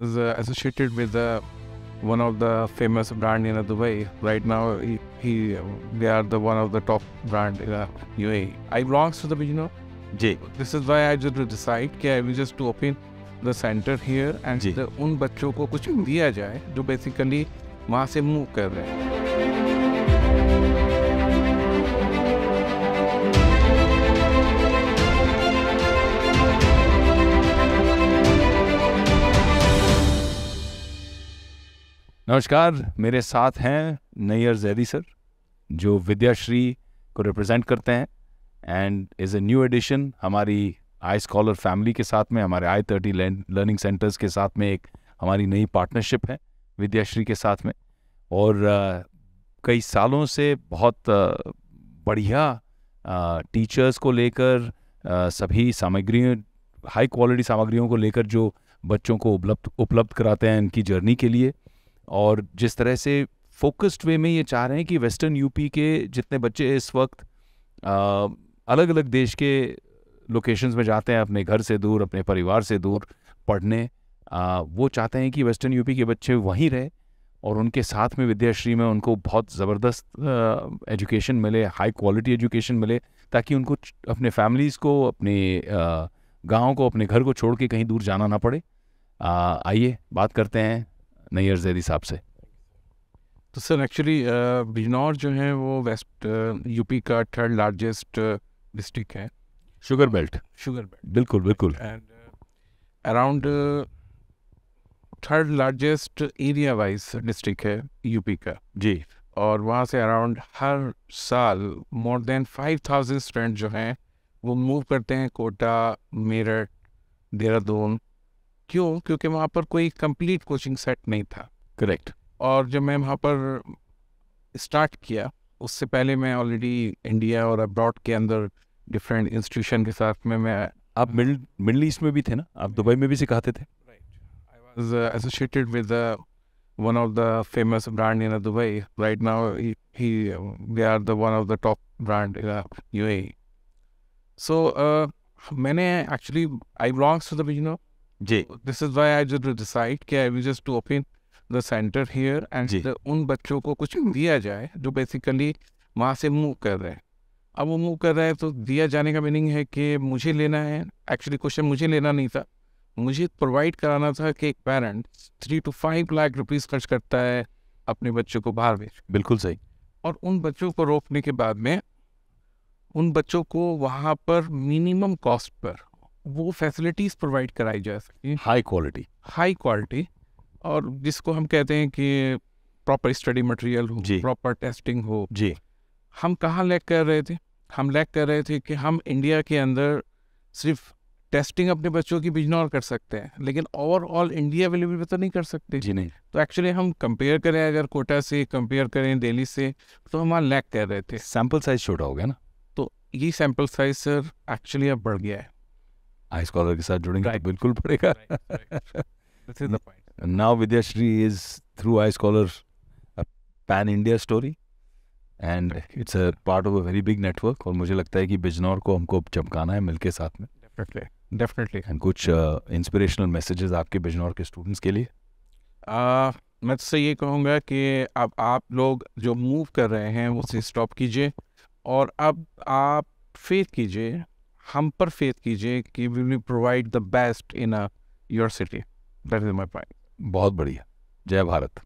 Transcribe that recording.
was uh, associated with uh, one of the famous brand in Dubai. Right now, he, he, they are the one of the top brand in UAE. I belongs to the you know. जी this is why I just decide कि just to open the center here and here the उन बच्चों को कुछ दिया जाए जो basically वहाँ से move कर रहे हैं नमस्कार मेरे साथ हैं नैयर जैदी सर जो विद्याश्री को रिप्रेजेंट करते हैं and is a new addition हमारी आई स्कॉलर फैमिली के साथ में हमारे आई थर्टी लर्निंग सेंटर्स के साथ में एक हमारी नई पार्टनरशिप है विद्याश्री के साथ में और uh, कई सालों से बहुत uh, बढ़िया टीचर्स uh, को लेकर सभी सामग्रियों हाई क्वालिटी सामग्रियों को लेकर जो बच्चों को उपलब्ध उपलब्ध कराते हैं इनकी जर्नी के लिए और जिस तरह से फोकस्ड वे में ये चाह रहे हैं कि वेस्टर्न यूपी के जितने बच्चे इस वक्त अलग अलग देश के लोकेशंस में जाते हैं अपने घर से दूर अपने परिवार से दूर पढ़ने आ, वो चाहते हैं कि वेस्टर्न यूपी के बच्चे वहीं रहे और उनके साथ में विद्याश्री में उनको बहुत ज़बरदस्त एजुकेशन मिले हाई क्वालिटी एजुकेशन मिले ताकि उनको अपने फैमिलीज़ को अपने गाँव को अपने घर को छोड़ के कहीं दूर जाना ना पड़े आइए बात करते हैं नई जैद साहब से तो सर एक्चुअली uh, बिजनौर जो है वो वेस्ट यूपी uh, का थर्ड लार्जेस्ट डिस्ट्रिक्ट है शुगर बेल्ट शुगर बेल्ट बिल्कुल बिल्कुल and around third largest area wise district है यूपी का जी और वहाँ से अराउंड हर साल more than five thousand student जो हैं वो मूव करते हैं कोटा मेरठ देहरादून क्यों क्योंकि वहाँ पर कोई कंप्लीट कोचिंग सेट नहीं था करेक्ट और जब मैं वहाँ पर स्टार्ट किया उससे पहले मैं ऑलरेडी इंडिया और अब्रॉड के अंदर डिफरेंट इंस्टीट्यूशन के साथ में मैं आप मिडल ईस्ट में भी थे ना आप दुबई में भी सिखाते थे associated with one of the famous brand in Dubai. Right now, he, he they are the one of the top brand in UAE. E. So, uh, मैंने actually I belongs to the you जी this is why I just decide कि I will just to open the centre here and उन बच्चों को कुछ दिया जाए जो बेसिकली वहाँ से मूव कर रहे हैं अब वो मूव कर रहा है तो दिया जाने का मीनिंग है कि मुझे लेना है एक्चुअली क्वेश्चन मुझे लेना नहीं था मुझे प्रोवाइड कराना था कि एक parent three two five lakh rupees खर्च करता है अपने बच्चों को बाहर भेज बिल्कुल सही और उन बच्चों को रोकने के बाद में उन बच्चों को वहाँ पर मिनिमम कॉस्ट पर वो फैसिलिटीज़ प्रोवाइड कराई जा सके हाई क्वालिटी हाई क्वालिटी और जिसको हम कहते हैं कि प्रॉपर स्टडी मटेरियल हो प्रॉपर टेस्टिंग हो जी हम कहाँ लैक कर रहे थे हम लैक कर रहे थे कि हम इंडिया के अंदर सिर्फ टेस्टिंग अपने बच्चों की बिजनौर कर सकते हैं लेकिन ओवरऑल इंडिया अवेलेबल तो नहीं कर सकते जी नहीं तो एक्चुअली हम कंपेयर करें अगर कोटा से कंपेयर करें दिल्ली से तो हम वहाँ लैक कर रहे थे सैम्पल साइज छोटा हो गया ना तो ये सैम्पल साइज सर एक्चुअली अब बढ़ गया है आई स्कॉलर के साथ जुड़ेंगे तो right. तो बिल्कुल पड़ेगा now Vidyashri is through I Scholar pan India story and it's a part of a very big network और मुझे लगता है कि बिजनौर को हमको चमकाना है मिलके साथ में डेफिनेटली एंड कुछ इंस्पिरेशनल uh, मैसेजेस आपके बिजनौर के स्टूडेंट्स के लिए uh, मैं तो ये कहूँगा कि अब आप लोग जो मूव कर रहे हैं उसे स्टॉप कीजिए और अब आप फेथ कीजिए हम पर फेथ कीजिए कि we will provide the best in your city that is my point बहुत बढ़िया जय भारत